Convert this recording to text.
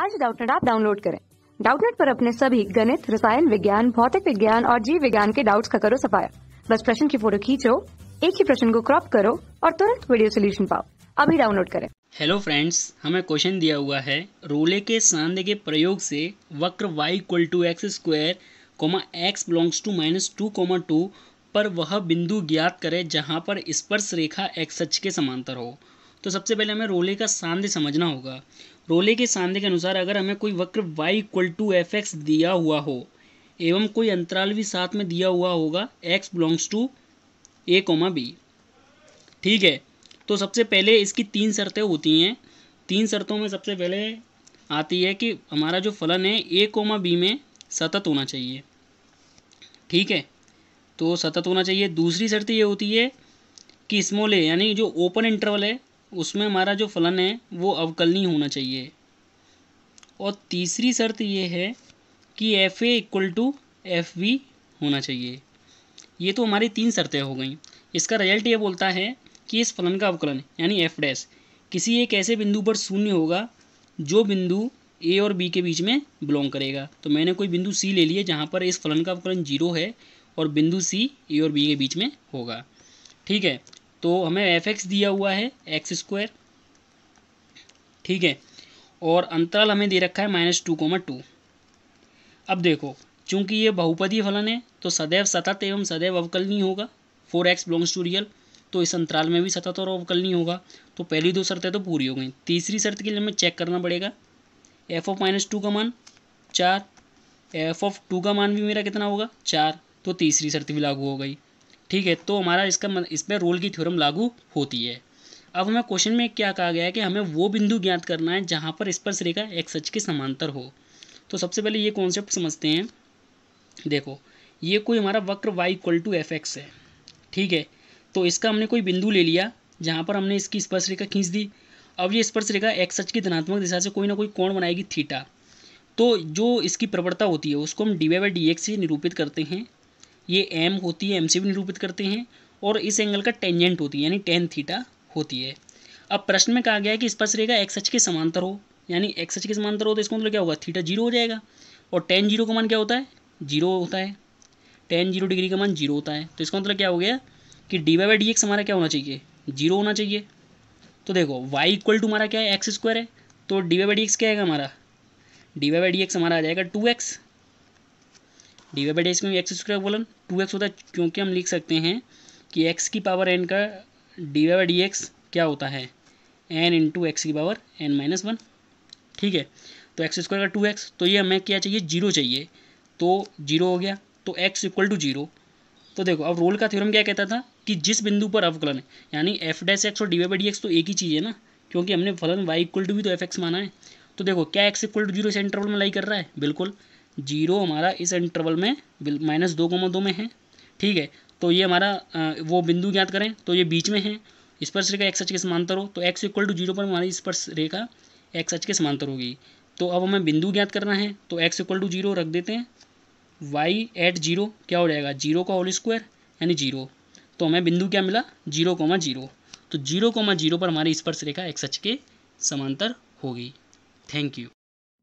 आज डाउटनेट आप डाउनलोड करें डाउटनेट पर अपने सभी गणित रसायन विज्ञान भौतिक विज्ञान और जीव विज्ञान के डाउट्स का करो सफाया बस प्रश्न की फोटो खींचो एक ही प्रश्न को क्रॉप करो और तुरंत वीडियो सोल्यूशन पाओ अभी डाउनलोड करें हेलो फ्रेंड्स हमें क्वेश्चन दिया हुआ है रोले के सांधे के प्रयोग से वक्र y equal to x square comma x belongs to minus two comma two पर वह बिंदु ज्ञात करें जहाँ पर स्पर्श रेखा एक्स सच के समांतर हो तो सबसे पहले हमें रोले का सांदे समझना होगा रोले के सांदे के अनुसार अगर हमें कोई वक्र y equal to f x दिया हुआ हो एवं कोई अंतराल भी साथ में दिया हुआ होगा x belongs to a comma b ठीक है तो सबसे पहले इसकी तीन शर्तें होती हैं तीन शर्तों में सबसे पहले आती है कि हमारा जो फलन है ए कोमा बी में सतत होना चाहिए ठीक है तो सतत होना चाहिए दूसरी शर्त ये होती है कि स्मॉल ए यानी जो ओपन इंटरवल है उसमें हमारा जो फलन है वो अवकलनीय होना चाहिए और तीसरी शर्त ये है कि f a equal to f b होना चाहिए ये तो हमारी तीन शर्तें हो गई इसका रिजल्ट ये बोलता है कि इस फलन का अवकलन यानी एफ डैश किसी एक ऐसे बिंदु पर शून्य होगा जो बिंदु ए और बी के बीच में बिलोंग करेगा तो मैंने कोई बिंदु सी ले लिया जहाँ पर इस फलन का अवकलन जीरो है और बिंदु सी ए और बी के बीच में होगा ठीक है तो हमें एफ एक्स दिया हुआ है एक्स स्क्वायर ठीक है और अंतराल हमें दे रखा है माइनस टू कोमा टू अब देखो चूंकि ये बहुपदीय फलन है तो सदैव सतत एवं सदैव नहीं होगा for x belongs to real तो इस अंतराल में भी सतत और नहीं होगा तो पहली दो शर्तें तो पूरी हो गई तीसरी शर्त के लिए हमें चेक करना पड़ेगा एफ ऑफ माइनस टू का मान चार एफ ऑफ टू का मान भी मेरा कितना होगा चार तो तीसरी शर्त भी लागू हो गई ठीक है तो हमारा इसका इस पर रोल की थ्योरम लागू होती है अब हमें क्वेश्चन में क्या कहा गया है कि हमें वो बिंदु ज्ञात करना है जहाँ पर स्पर्श रेखा एक्स एच के समांतर हो तो सबसे पहले ये कॉन्सेप्ट समझते हैं देखो ये कोई हमारा वक्र y equal to f x है ठीक है तो इसका हमने कोई बिंदु ले लिया जहाँ पर हमने इसकी स्पर्श रेखा खींच दी अब ये स्पर्श रेखा एक्स एच की धनात्मक दिशा से कोई ना कोई कोण बनाएगी थीटा तो जो इसकी प्रवणता होती है उसको हम d y by d x से निरूपित करते हैं ये एम होती है एम से भी निरूपित करते हैं और इस एंगल का टेंजेंट होती है यानी टेन थीटा होती है अब प्रश्न में कहा गया है कि स्पर्श रेखा एक्स एच के समांतर हो यानी एक्स एच के समांतर हो तो इसका मतलब क्या होगा थीटा जीरो हो जाएगा और टेन जीरो का मान क्या होता है जीरो होता है टेन जीरो डिग्री का मान जीरो होता है तो इसका मतलब क्या हो गया कि d y by d x हमारा क्या होना चाहिए जीरो होना चाहिए तो देखो वाई इक्वल टू हमारा क्या है एक्स स्क्वायर है तो d y by d x क्या आएगा हमारा d y by d x हमारा आ जाएगा two x d y by d x में एक्स स्क्वायर बोलन टू एक्स होता है क्योंकि हम लिख सकते हैं कि एक्स की पावर एन का d y by d x क्या होता है एन इंटू एक्स की पावर एन माइनस वन ठीक है तो एक्स स्क्वायर का टू एक्स तो ये हमें क्या चाहिए जीरो चाहिए तो जीरो हो गया तो एक्स इक्वल टू जीरो तो देखो अब रोल का थ्योरम क्या कहता था कि जिस बिंदु पर अवकलन है यानी एफ डैस एक्स और d y by d x तो एक ही चीज़ है ना क्योंकि हमने फलन वाई इक्वल टू भी तो एफ एक्स माना है तो देखो क्या एक्स इक्वल टू जीरो से इंटरवल में लाई कर रहा है बिल्कुल जीरो हमारा इस इंटरवल में माइनस दो कोमा दो में है ठीक है तो ये हमारा वो बिंदु ज्ञात करें तो ये बीच में है स्पर्श रेखा एक्स एच के समांतर हो तो एक्स इक्वल टू जीरो पर हमारी स्पर्श रेखा एक्स एच के समांतर होगी तो अब हमें बिंदु ज्ञात करना है तो एक्स इक्वल टू जीरो रख देते हैं वाई एट जीरो क्या हो जाएगा जीरो का होल स्क्वायर यानी जीरो तो हमें बिंदु क्या मिला जीरो कोमा जीरो तो जीरो कोमा जीरो पर हमारी स्पर्श रेखा एक्स एच के समांतर होगी थैंक यू